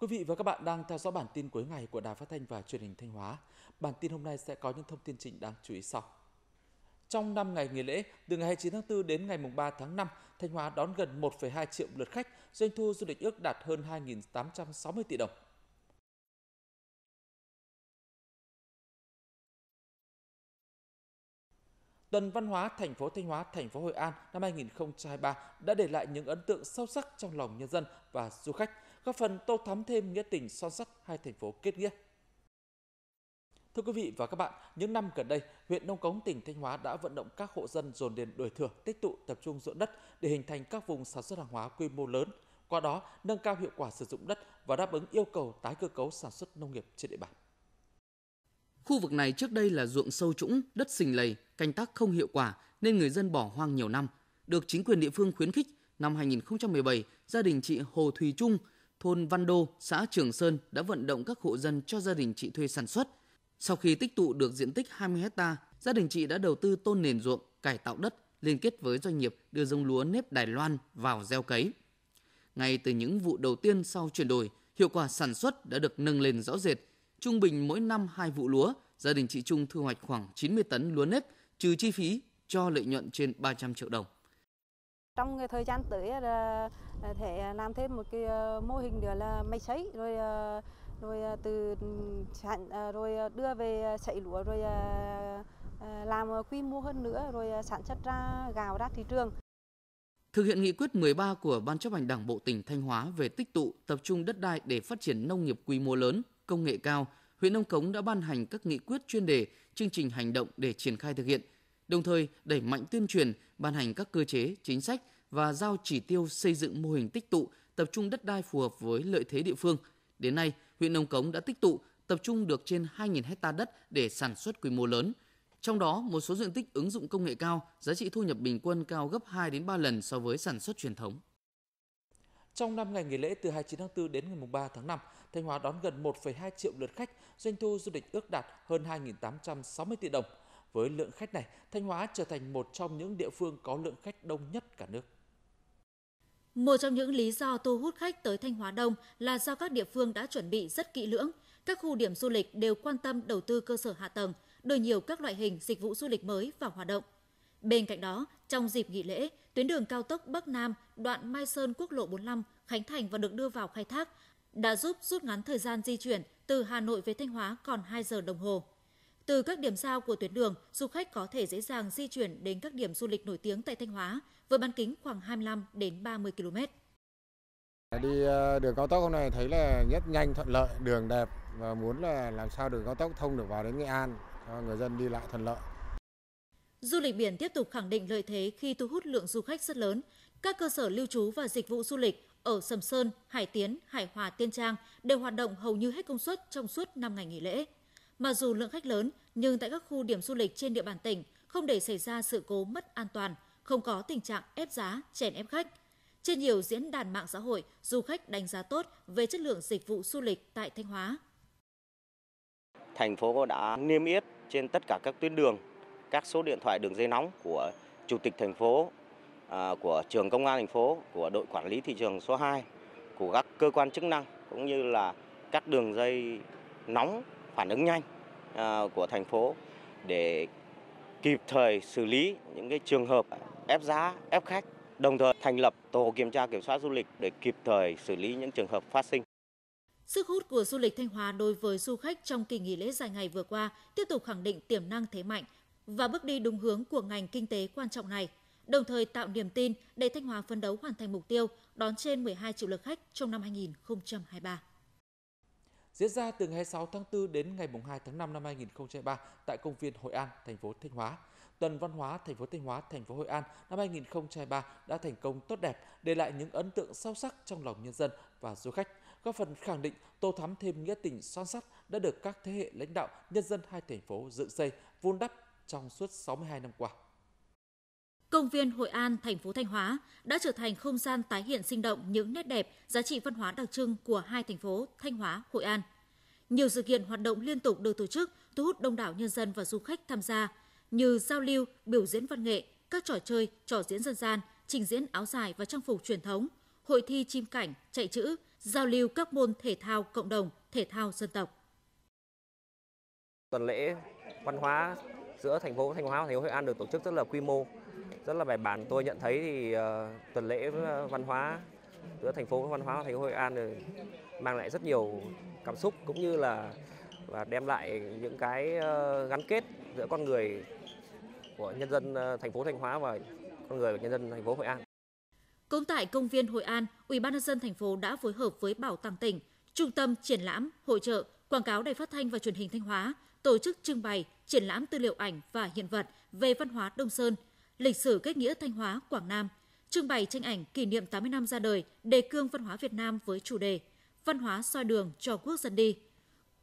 Quý vị và các bạn đang theo dõi bản tin cuối ngày của Đài Phát thanh và Truyền hình Thanh Hóa. Bản tin hôm nay sẽ có những thông tin chính đáng chú ý sau. Trong 5 ngày nghỉ lễ, từ ngày 29 tháng 4 đến ngày 3 tháng 5, Thanh Hóa đón gần 1,2 triệu lượt khách, doanh thu du lịch ước đạt hơn 2.860 tỷ đồng. Tuần Văn hóa thành phố Thanh Hóa, thành phố Hội An năm 2023 đã để lại những ấn tượng sâu sắc trong lòng nhân dân và du khách – góp phần tô thắm thêm nghĩa tình son sắt hai thành phố kết nghĩa. Thưa quý vị và các bạn, những năm gần đây, huyện Nông Cống tỉnh Thanh Hóa đã vận động các hộ dân dồn điền đổi thửa, tích tụ tập trung ruộng đất để hình thành các vùng sản xuất hàng hóa quy mô lớn, qua đó nâng cao hiệu quả sử dụng đất và đáp ứng yêu cầu tái cơ cấu sản xuất nông nghiệp trên địa bàn. Khu vực này trước đây là ruộng sâu trũng, đất sình lầy, canh tác không hiệu quả nên người dân bỏ hoang nhiều năm. Được chính quyền địa phương khuyến khích, năm 2017, gia đình chị Hồ Thùy Trung thôn Văn Đô, xã Trường Sơn đã vận động các hộ dân cho gia đình chị thuê sản xuất. Sau khi tích tụ được diện tích 20 hecta, gia đình chị đã đầu tư tôn nền ruộng, cải tạo đất, liên kết với doanh nghiệp đưa giống lúa nếp Đài Loan vào gieo cấy. Ngay từ những vụ đầu tiên sau chuyển đổi, hiệu quả sản xuất đã được nâng lên rõ rệt. Trung bình mỗi năm hai vụ lúa, gia đình chị Trung thu hoạch khoảng 90 tấn lúa nếp, trừ chi phí cho lợi nhuận trên 300 triệu đồng trong thời gian tới là thể làm thêm một cái ờ, mô hình nữa là máy sấy rồi ờ, rồi ờ, từ rồi đưa về sấy lúa rồi làm quy mô hơn nữa rồi sản xuất ra gạo ra thị trường. Thực hiện nghị quyết 13 của Ban chấp hành Đảng bộ tỉnh Thanh Hóa về tích tụ, tập trung đất đai để phát triển nông nghiệp quy mô lớn, công nghệ cao, huyện Nông Cống đã ban hành các nghị quyết chuyên đề, chương trình hành động để triển khai thực hiện – đồng thời đẩy mạnh tuyên truyền, ban hành các cơ chế, chính sách và giao chỉ tiêu xây dựng mô hình tích tụ, tập trung đất đai phù hợp với lợi thế địa phương. Đến nay, huyện Nông Cống đã tích tụ, tập trung được trên 2.000 hecta đất để sản xuất quy mô lớn. Trong đó, một số diện tích ứng dụng công nghệ cao, giá trị thu nhập bình quân cao gấp 2 đến 3 lần so với sản xuất truyền thống. Trong năm ngày nghỉ lễ từ 29 tháng 4 đến ngày 3 tháng 5, Thanh Hóa đón gần 1,2 triệu lượt khách, doanh thu du lịch ước đạt hơn 2.860 tỷ đồng – với lượng khách này, Thanh Hóa trở thành một trong những địa phương có lượng khách đông nhất cả nước. Một trong những lý do thu hút khách tới Thanh Hóa Đông là do các địa phương đã chuẩn bị rất kỹ lưỡng. Các khu điểm du lịch đều quan tâm đầu tư cơ sở hạ tầng, đưa nhiều các loại hình dịch vụ du lịch mới vào hoạt động. Bên cạnh đó, trong dịp nghỉ lễ, tuyến đường cao tốc Bắc Nam đoạn Mai Sơn quốc lộ 45 Khánh Thành và được đưa vào khai thác đã giúp rút ngắn thời gian di chuyển từ Hà Nội về Thanh Hóa còn 2 giờ đồng hồ. Từ các điểm giao của tuyến đường, du khách có thể dễ dàng di chuyển đến các điểm du lịch nổi tiếng tại Thanh Hóa với bán kính khoảng 25 đến 30 km. Đi ờ, đường cao tốc hôm nay thấy là rất nhanh thuận lợi, đường đẹp và muốn là làm sao đường cao tốc thông được vào đến Nghệ An cho người dân đi lại thuận lợi. Du lịch biển tiếp tục khẳng định lợi thế khi thu hút lượng du khách rất lớn. Các cơ sở lưu trú và dịch vụ du lịch ở Sầm Sơn, Hải Tiến, Hải Hòa, Tiên Trang đều hoạt động hầu như hết công suất trong suốt 5 ngày nghỉ lễ. Mặc dù lượng khách lớn, nhưng tại các khu điểm du lịch trên địa bàn tỉnh không để xảy ra sự cố mất an toàn, không có tình trạng ép giá, chèn ép khách. Trên nhiều diễn đàn mạng xã hội, du khách đánh giá tốt về chất lượng dịch vụ du lịch tại Thanh Hóa. Thành phố đã niêm yết trên tất cả các tuyến đường, các số điện thoại đường dây nóng của Chủ tịch thành phố, à, của trường công an thành phố, của đội quản lý thị trường số 2, của các cơ quan chức năng cũng như là các đường dây nóng phản ứng nhanh à, của thành phố để kịp thời xử lý những cái trường hợp ép giá, ép khách, đồng thời thành lập tổ kiểm tra kiểm soát du lịch để kịp thời xử lý những trường hợp phát sinh. Sức hút của du lịch Thanh Hóa đối với du khách trong kỳ nghỉ lễ dài ngày vừa qua tiếp tục khẳng định tiềm năng thế mạnh và bước đi đúng hướng của ngành kinh tế quan trọng này, đồng thời tạo niềm tin để Thanh Hóa phấn đấu hoàn thành mục tiêu đón trên 12 triệu lượt khách trong năm 2023 diễn ra từ ngày 6 tháng 4 đến ngày 2 tháng 5 năm 2003 tại công viên Hội An, thành phố Thanh Hóa. Tuần Văn hóa thành phố Thanh Hóa, thành phố Hội An năm 2003 đã thành công tốt đẹp, để lại những ấn tượng sâu sắc trong lòng nhân dân và du khách, góp phần khẳng định tô thắm thêm nghĩa tình son sắt đã được các thế hệ lãnh đạo nhân dân hai thành phố dựng xây, vun đắp trong suốt 62 năm qua. Công viên Hội An, thành phố Thanh Hóa đã trở thành không gian tái hiện sinh động những nét đẹp, giá trị văn hóa đặc trưng của hai thành phố Thanh Hóa, Hội An. Nhiều sự kiện hoạt động liên tục được tổ chức, thu hút đông đảo nhân dân và du khách tham gia, như giao lưu, biểu diễn văn nghệ, các trò chơi, trò diễn dân gian, trình diễn áo dài và trang phục truyền thống, hội thi chim cảnh, chạy chữ, giao lưu các môn thể thao cộng đồng, thể thao dân tộc. Tuần lễ văn hóa giữa thành phố Thanh Hóa và thành phố Hội An được tổ chức rất là quy mô rất là bài bản tôi nhận thấy thì uh, tuần lễ ờ, văn hóa giữa thành phố văn hóa và thành phố Hội An rồi mang lại rất nhiều cảm xúc cũng như là và đem lại những cái uh, gắn kết giữa con người của nhân dân thành phố Thanh Hóa và con người của nhân dân thành phố Hội An. Cũng tại công viên Hội An, Ủy ban nhân dân thành phố đã phối hợp với Bảo tàng tỉnh, Trung tâm triển lãm, hội trợ, quảng cáo Đài Phát thanh và Truyền hình Thanh Hóa tổ chức trưng bày triển lãm tư liệu ảnh và hiện vật về văn hóa Đông Sơn – lịch sử kết nghĩa Thanh Hóa, Quảng Nam, trưng bày tranh ảnh kỷ niệm 80 năm ra đời đề cương văn hóa Việt Nam với chủ đề Văn hóa soi đường cho quốc dân đi.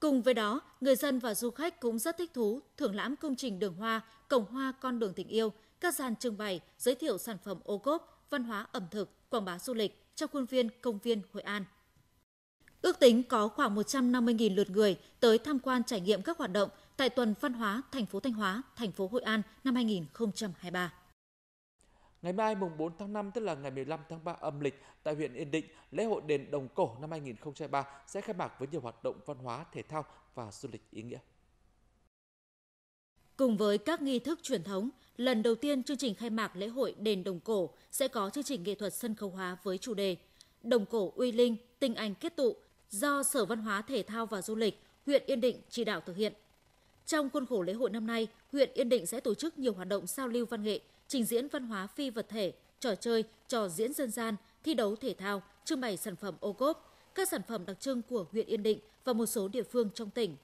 Cùng với đó, người dân và du khách cũng rất thích thú thưởng lãm công trình đường hoa, cổng hoa con đường tình yêu, các gian trưng bày, giới thiệu sản phẩm ô cốp, văn hóa ẩm thực, quảng bá du lịch trong khuôn viên công viên Hội An. Ước tính có khoảng 150.000 lượt người tới tham quan trải nghiệm các hoạt động tại tuần văn hóa thành phố Thanh Hóa, thành phố Hội An năm 2023. Ngày mai mùng 4 tháng 5 tức là ngày 15 tháng 3 âm lịch tại huyện Yên Định, lễ hội đền Đồng Cổ năm 2023 sẽ khai mạc với nhiều hoạt động văn hóa, thể thao và du lịch ý nghĩa. Cùng với các nghi thức truyền thống, lần đầu tiên chương trình khai mạc lễ hội đền Đồng Cổ sẽ có chương trình nghệ thuật sân khấu hóa với chủ đề Đồng Cổ uy linh, tinh anh kết tụ do Sở Văn hóa Thể thao và Du lịch, huyện Yên Định chỉ đạo thực hiện – trong khuôn khổ lễ hội năm nay, huyện Yên Định sẽ tổ chức nhiều hoạt động giao lưu văn nghệ, trình diễn văn hóa phi vật thể, trò chơi, trò diễn dân gian, thi đấu thể thao, trưng bày sản phẩm ô cốp, các sản phẩm đặc trưng của huyện Yên Định và một số địa phương trong tỉnh.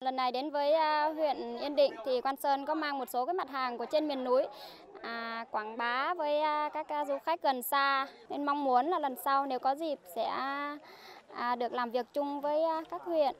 Lần này đến với à, huyện Yên Định thì Quan Sơn có mang một số cái mặt hàng của trên miền núi à, quảng bá với à, các à, du khách gần xa nên mong muốn là lần sau nếu có dịp sẽ à, được làm việc chung với các huyện.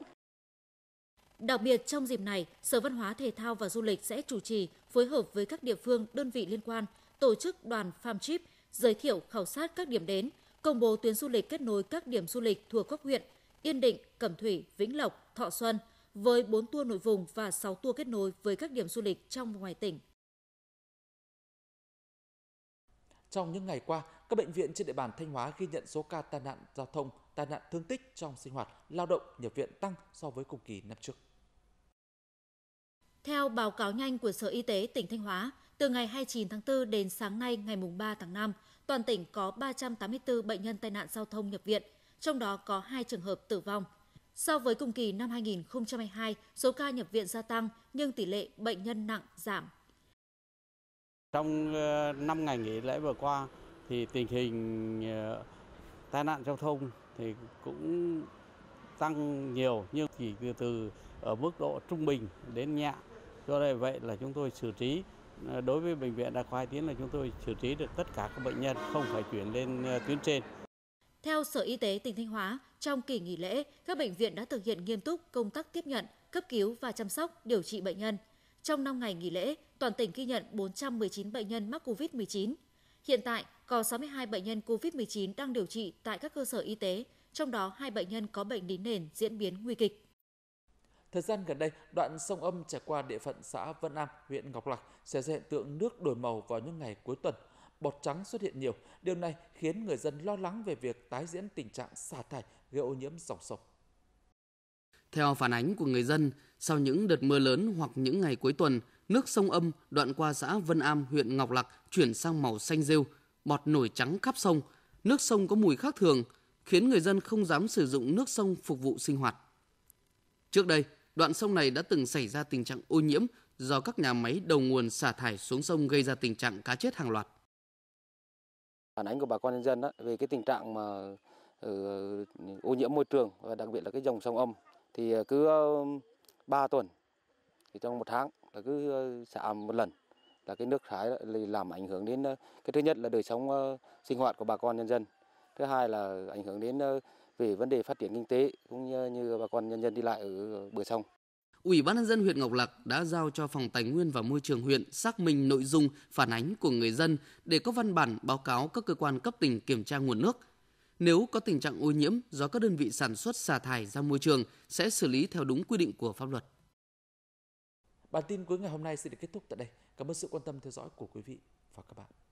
Đặc biệt trong dịp này, Sở Văn hóa Thể thao và Du lịch sẽ chủ trì phối hợp với các địa phương, đơn vị liên quan tổ chức đoàn farm trip giới thiệu khảo sát các điểm đến, công bố tuyến du lịch kết nối các điểm du lịch thuộc các huyện Yên Định, Cẩm Thủy, Vĩnh Lộc, Thọ Xuân với 4 tour nội vùng và 6 tour kết nối với các điểm du lịch trong và ngoài tỉnh. Trong những ngày qua, các bệnh viện trên địa bàn Thanh Hóa ghi nhận số ca tai nạn giao thông, tai nạn thương tích trong sinh hoạt, lao động, nhập viện tăng so với cùng kỳ năm trước. Theo báo cáo nhanh của Sở Y tế tỉnh Thanh Hóa, từ ngày 29 tháng 4 đến sáng nay ngày 3 tháng 5, toàn tỉnh có 384 bệnh nhân tai nạn giao thông nhập viện, trong đó có 2 trường hợp tử vong. So với cùng kỳ năm 2022, số ca nhập viện gia tăng nhưng tỷ lệ bệnh nhân nặng giảm. Trong 5 ờ, ngày nghỉ lễ vừa qua thì tình hình ờ, tai nạn giao thông thì cũng tăng nhiều nhưng chỉ từ, từ ở mức độ trung bình đến nhẹ do đây vậy là chúng tôi xử trí ờ, đối với bệnh viện đa khoa Hai Tiến là chúng tôi xử trí được tất cả các bệnh nhân không phải chuyển lên ờ, tuyến trên. Theo Sở Y tế tỉnh Thanh Hóa, trong kỳ nghỉ lễ, các bệnh viện đã thực hiện nghiêm túc công tác tiếp nhận, cấp cứu và chăm sóc, điều trị bệnh nhân. Trong 5 ngày nghỉ lễ, toàn tỉnh ghi nhận 419 bệnh nhân mắc COVID-19. Hiện tại, có 62 bệnh nhân COVID-19 đang điều trị tại các cơ sở y tế, trong đó hai bệnh nhân có bệnh lý nền diễn biến nguy kịch. Thời gian gần đây, đoạn sông Âm trải qua địa phận xã Vân Am, huyện Ngọc Lặc sẽ ra hiện tượng nước đổi màu vào những ngày cuối tuần. Bọt trắng xuất hiện nhiều, điều này khiến người dân lo lắng về việc tái diễn tình trạng xả thải gây ô nhiễm dòng sông. Theo phản ánh của người dân, sau những đợt mưa lớn hoặc những ngày cuối tuần, nước sông Âm đoạn qua xã Vân Am, huyện Ngọc Lặc chuyển sang màu xanh rêu, bọt nổi trắng khắp sông, nước sông có mùi khác thường, khiến người dân không dám sử dụng nước sông phục vụ sinh hoạt. Trước đây, đoạn sông này đã từng xảy ra tình trạng ô nhiễm do các nhà máy đầu nguồn xả thải xuống sông gây ra tình trạng cá chết hàng loạt. Phản ánh của bà con nhân dân đó, về cái tình trạng mà ừ, ô nhiễm môi trường và đặc biệt là cái dòng sông âm thì cứ 3 ờ, tuần thì trong một tháng là cứ ờ, xả một lần là cái nước thải làm ảnh hưởng đến ờ, cái thứ nhất là đời sống sinh hoạt của bà con nhân dân thứ hai là ảnh hưởng đến về vấn đề phát triển kinh tế cũng như, như bà con nhân dân đi lại ở bờ sông. Ủy ban nhân dân huyện Ngọc Lặc đã giao cho Phòng Tài nguyên và Môi trường huyện xác minh nội dung phản ánh của người dân để có văn bản báo cáo các cơ quan cấp tỉnh kiểm tra nguồn nước. Nếu có tình trạng ô nhiễm do các đơn vị sản xuất xả thải ra môi trường sẽ xử lý theo đúng quy định của pháp luật. Bản tin cuối ngày hôm nay sẽ được kết thúc tại đây. Cảm ơn sự quan tâm theo dõi của quý vị và các bạn.